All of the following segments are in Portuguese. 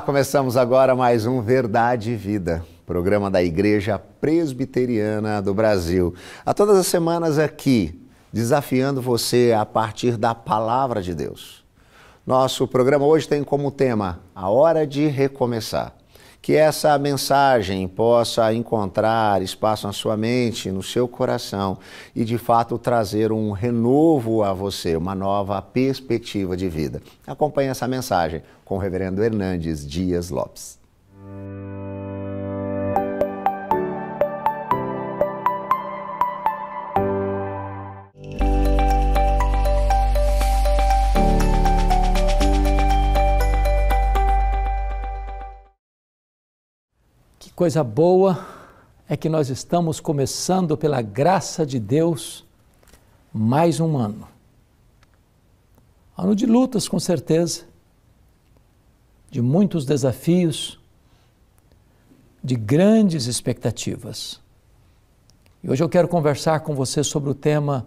começamos agora mais um Verdade e Vida, programa da Igreja Presbiteriana do Brasil. A todas as semanas aqui, desafiando você a partir da palavra de Deus. Nosso programa hoje tem como tema a hora de recomeçar que essa mensagem possa encontrar espaço na sua mente, no seu coração e de fato trazer um renovo a você, uma nova perspectiva de vida. Acompanhe essa mensagem com o reverendo Hernandes Dias Lopes. Coisa boa é que nós estamos começando, pela graça de Deus, mais um ano. Ano de lutas, com certeza, de muitos desafios, de grandes expectativas. E hoje eu quero conversar com você sobre o tema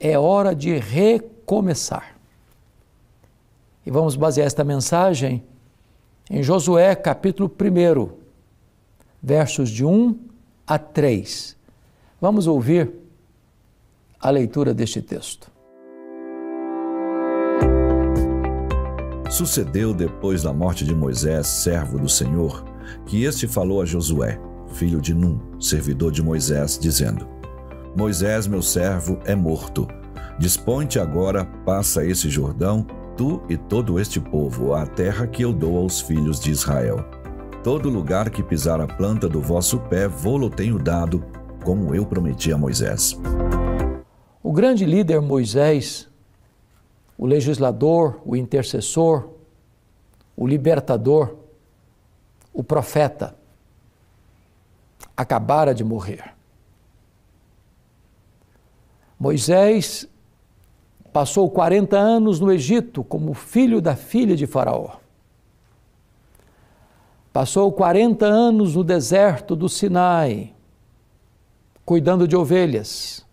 É Hora de Recomeçar. E vamos basear esta mensagem em Josué, capítulo 1 versos de 1 a 3. Vamos ouvir a leitura deste texto. Sucedeu depois da morte de Moisés, servo do Senhor, que este falou a Josué, filho de Num, servidor de Moisés, dizendo: Moisés, meu servo, é morto. Dispõe-te agora, passa esse Jordão, tu e todo este povo, à terra que eu dou aos filhos de Israel todo lugar que pisar a planta do vosso pé, vou-lo tenho dado, como eu prometi a Moisés. O grande líder Moisés, o legislador, o intercessor, o libertador, o profeta, acabara de morrer. Moisés passou 40 anos no Egito como filho da filha de Faraó. Passou 40 anos no deserto do Sinai, cuidando de ovelhas,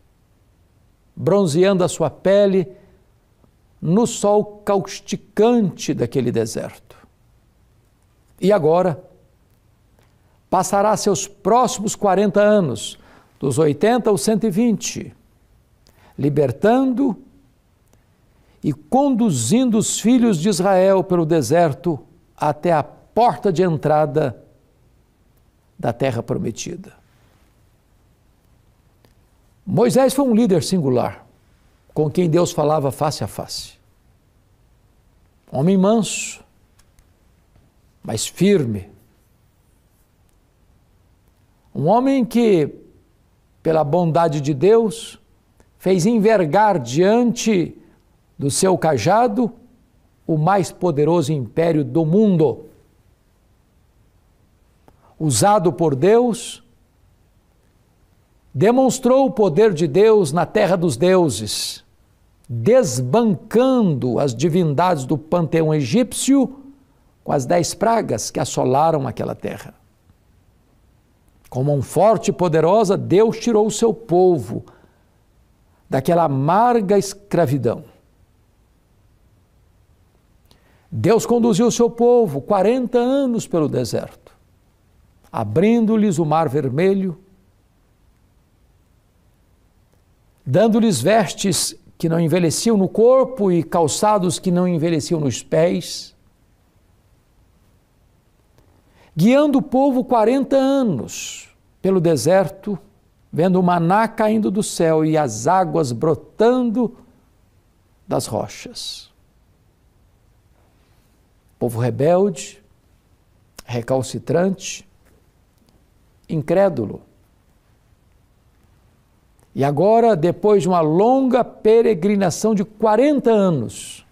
bronzeando a sua pele no sol causticante daquele deserto. E agora passará seus próximos 40 anos, dos 80 aos 120, libertando e conduzindo os filhos de Israel pelo deserto até a porta de entrada da terra prometida. Moisés foi um líder singular, com quem Deus falava face a face. Homem manso, mas firme. Um homem que, pela bondade de Deus, fez envergar diante do seu cajado o mais poderoso império do mundo usado por Deus, demonstrou o poder de Deus na terra dos deuses, desbancando as divindades do panteão egípcio com as dez pragas que assolaram aquela terra. Com mão forte e poderosa, Deus tirou o seu povo daquela amarga escravidão. Deus conduziu o seu povo 40 anos pelo deserto abrindo-lhes o mar vermelho, dando-lhes vestes que não envelheciam no corpo e calçados que não envelheciam nos pés, guiando o povo 40 anos pelo deserto, vendo o maná caindo do céu e as águas brotando das rochas. Povo rebelde, recalcitrante, incrédulo. E agora, depois de uma longa peregrinação de 40 anos,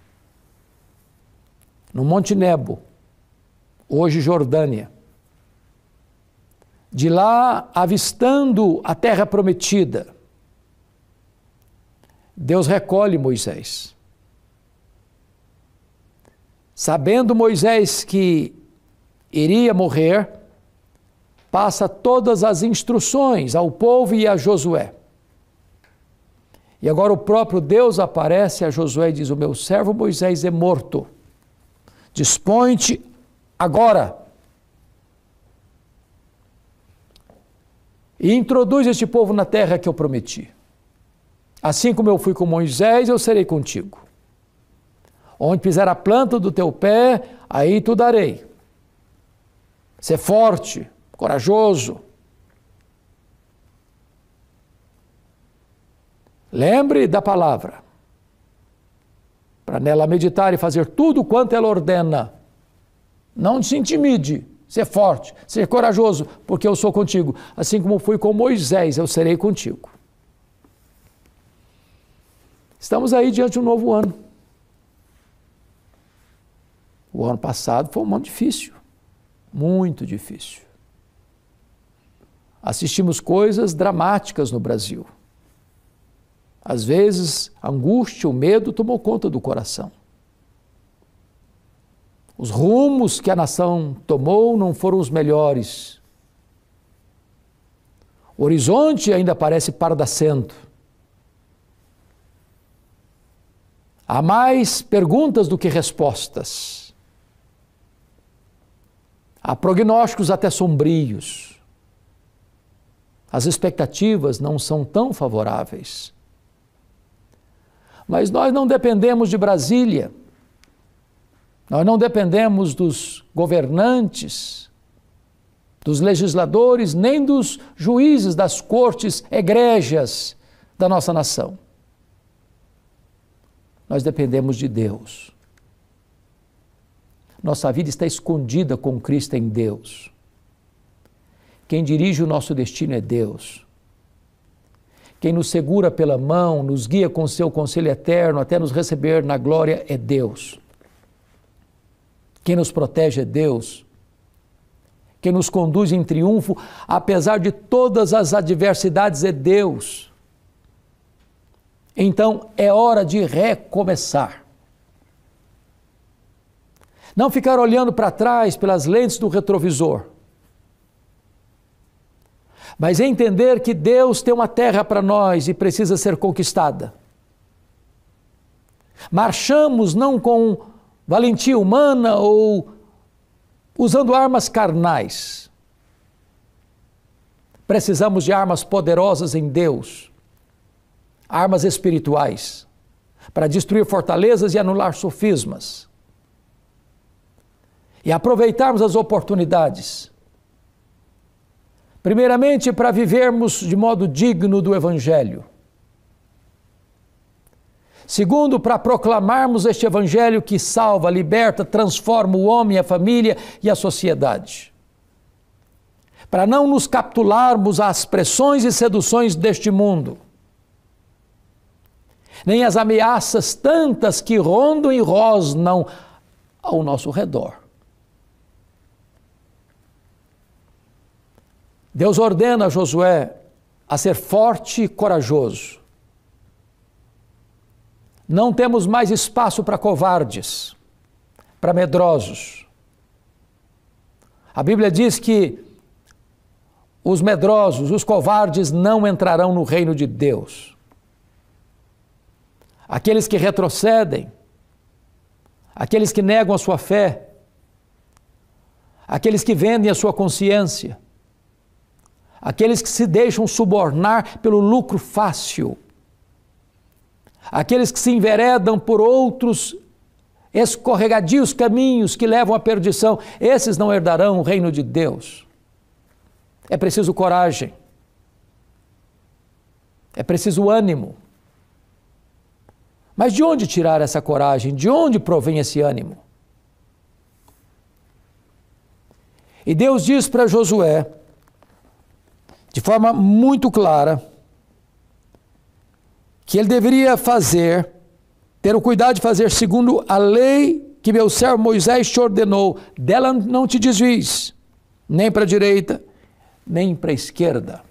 no Monte Nebo, hoje Jordânia, de lá avistando a terra prometida, Deus recolhe Moisés. Sabendo Moisés que iria morrer, passa todas as instruções ao povo e a Josué. E agora o próprio Deus aparece a Josué e diz: O meu servo Moisés é morto. Dispõe-te agora. E introduz este povo na terra que eu prometi. Assim como eu fui com Moisés, eu serei contigo. Onde pisar a planta do teu pé, aí tu darei. Ser forte, corajoso. Lembre da palavra, para nela meditar e fazer tudo quanto ela ordena. Não se intimide, ser forte, ser corajoso, porque eu sou contigo. Assim como fui com Moisés, eu serei contigo. Estamos aí diante de um novo ano. O ano passado foi um ano difícil, muito difícil assistimos coisas dramáticas no Brasil. Às vezes, a angústia, o medo tomou conta do coração. Os rumos que a nação tomou não foram os melhores. O horizonte ainda parece pardacento. Há mais perguntas do que respostas. Há prognósticos até sombrios as expectativas não são tão favoráveis. Mas nós não dependemos de Brasília, nós não dependemos dos governantes, dos legisladores, nem dos juízes das cortes egrégias da nossa nação. Nós dependemos de Deus. Nossa vida está escondida com Cristo em Deus. Quem dirige o nosso destino é Deus. Quem nos segura pela mão, nos guia com seu conselho eterno até nos receber na glória é Deus. Quem nos protege é Deus. Quem nos conduz em triunfo, apesar de todas as adversidades, é Deus. Então é hora de recomeçar. Não ficar olhando para trás pelas lentes do retrovisor mas entender que Deus tem uma terra para nós e precisa ser conquistada. Marchamos não com valentia humana ou usando armas carnais. Precisamos de armas poderosas em Deus, armas espirituais, para destruir fortalezas e anular sofismas. E aproveitarmos as oportunidades Primeiramente, para vivermos de modo digno do Evangelho. Segundo, para proclamarmos este Evangelho que salva, liberta, transforma o homem, a família e a sociedade. Para não nos capitularmos às pressões e seduções deste mundo, nem às ameaças tantas que rondam e rosnam ao nosso redor. Deus ordena a Josué a ser forte e corajoso. Não temos mais espaço para covardes, para medrosos. A Bíblia diz que os medrosos, os covardes não entrarão no reino de Deus. Aqueles que retrocedem, aqueles que negam a sua fé, aqueles que vendem a sua consciência, aqueles que se deixam subornar pelo lucro fácil, aqueles que se enveredam por outros escorregadios caminhos que levam à perdição, esses não herdarão o reino de Deus. É preciso coragem, é preciso ânimo. Mas de onde tirar essa coragem? De onde provém esse ânimo? E Deus diz para Josué: de forma muito clara que ele deveria fazer, ter o cuidado de fazer segundo a lei que meu servo Moisés te ordenou, dela não te desvies, nem para a direita, nem para a esquerda.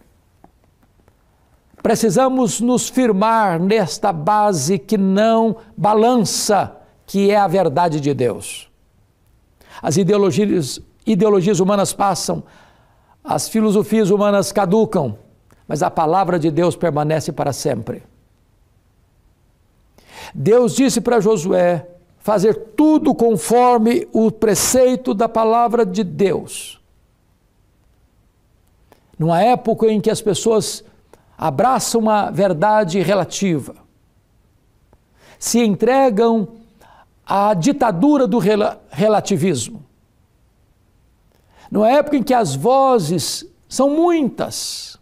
Precisamos nos firmar nesta base que não balança, que é a verdade de Deus. As ideologias, ideologias humanas passam, as filosofias humanas caducam, mas a palavra de Deus permanece para sempre. Deus disse para Josué fazer tudo conforme o preceito da palavra de Deus. Numa época em que as pessoas abraçam uma verdade relativa, se entregam à ditadura do relativismo numa é época em que as vozes são muitas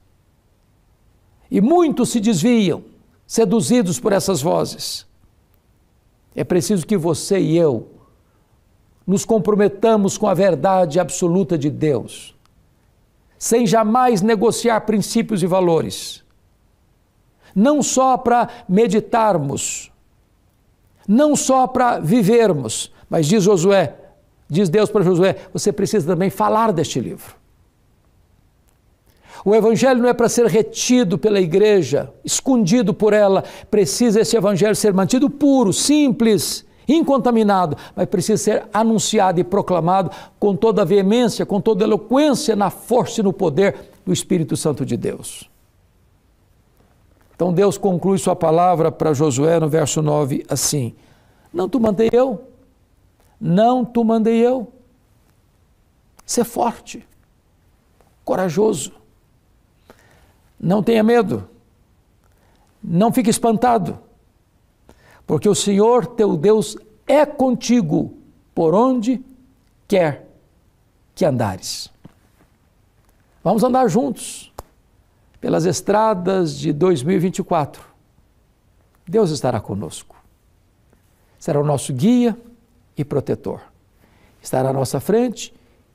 e muitos se desviam, seduzidos por essas vozes. É preciso que você e eu nos comprometamos com a verdade absoluta de Deus, sem jamais negociar princípios e valores. Não só para meditarmos, não só para vivermos, mas diz Josué: Diz Deus para Josué: você precisa também falar deste livro. O evangelho não é para ser retido pela igreja, escondido por ela. Precisa esse evangelho ser mantido puro, simples, incontaminado, mas precisa ser anunciado e proclamado com toda a veemência, com toda a eloquência, na força e no poder do Espírito Santo de Deus. Então Deus conclui sua palavra para Josué no verso 9 assim: Não tu mantei eu? Não tu mandei eu. Ser forte, corajoso. Não tenha medo. Não fique espantado, porque o Senhor teu Deus é contigo por onde quer que andares. Vamos andar juntos pelas estradas de 2024. Deus estará conosco. Será o nosso guia, e protetor. Estará à nossa frente,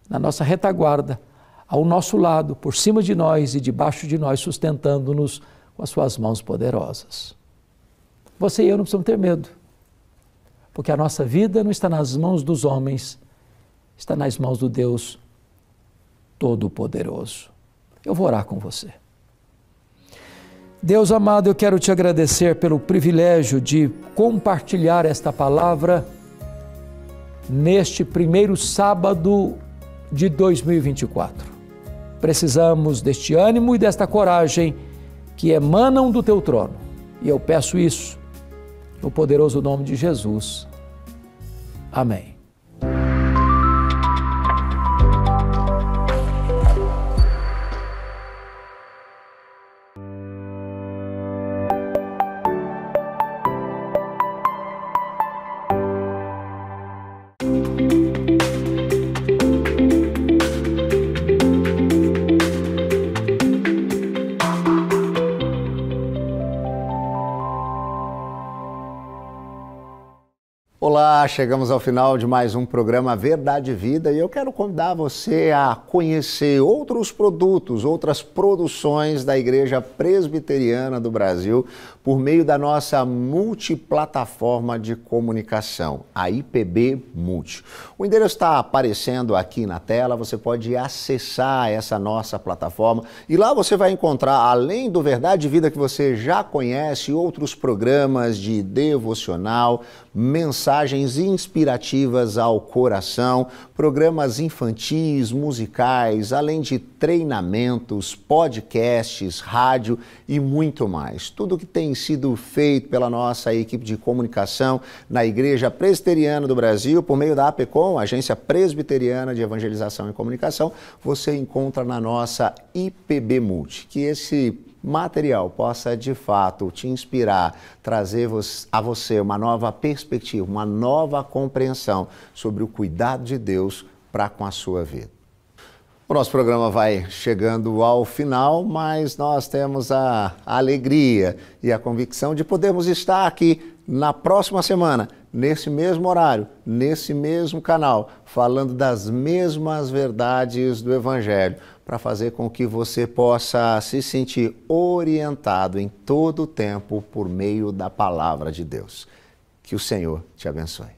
na nossa retaguarda, ao nosso lado, por cima de nós e debaixo de nós, sustentando-nos com as suas mãos poderosas. Você e eu não precisamos ter medo, porque a nossa vida não está nas mãos dos homens, está nas mãos do Deus Todo-Poderoso. Eu vou orar com você. Deus amado, eu quero te agradecer pelo privilégio de compartilhar esta palavra neste primeiro sábado de 2024. Precisamos deste ânimo e desta coragem que emanam do teu trono. E eu peço isso no poderoso nome de Jesus. Amém. chegamos ao final de mais um programa Verdade e Vida e eu quero convidar você a conhecer outros produtos, outras produções da Igreja Presbiteriana do Brasil por meio da nossa multiplataforma de comunicação, a IPB Multi. O endereço está aparecendo aqui na tela, você pode acessar essa nossa plataforma e lá você vai encontrar, além do Verdade e Vida que você já conhece, outros programas de devocional, mensagens mensagens inspirativas ao coração, programas infantis, musicais, além de treinamentos, podcasts, rádio e muito mais. Tudo que tem sido feito pela nossa equipe de comunicação na Igreja Presbiteriana do Brasil, por meio da APECOM, Agência Presbiteriana de Evangelização e Comunicação, você encontra na nossa IPB Multi, que esse material possa de fato te inspirar, trazer a você uma nova perspectiva, uma nova compreensão sobre o cuidado de Deus para com a sua vida. O nosso programa vai chegando ao final, mas nós temos a alegria e a convicção de podermos estar aqui na próxima semana, nesse mesmo horário, nesse mesmo canal, falando das mesmas verdades do Evangelho para fazer com que você possa se sentir orientado em todo o tempo por meio da palavra de Deus. Que o Senhor te abençoe.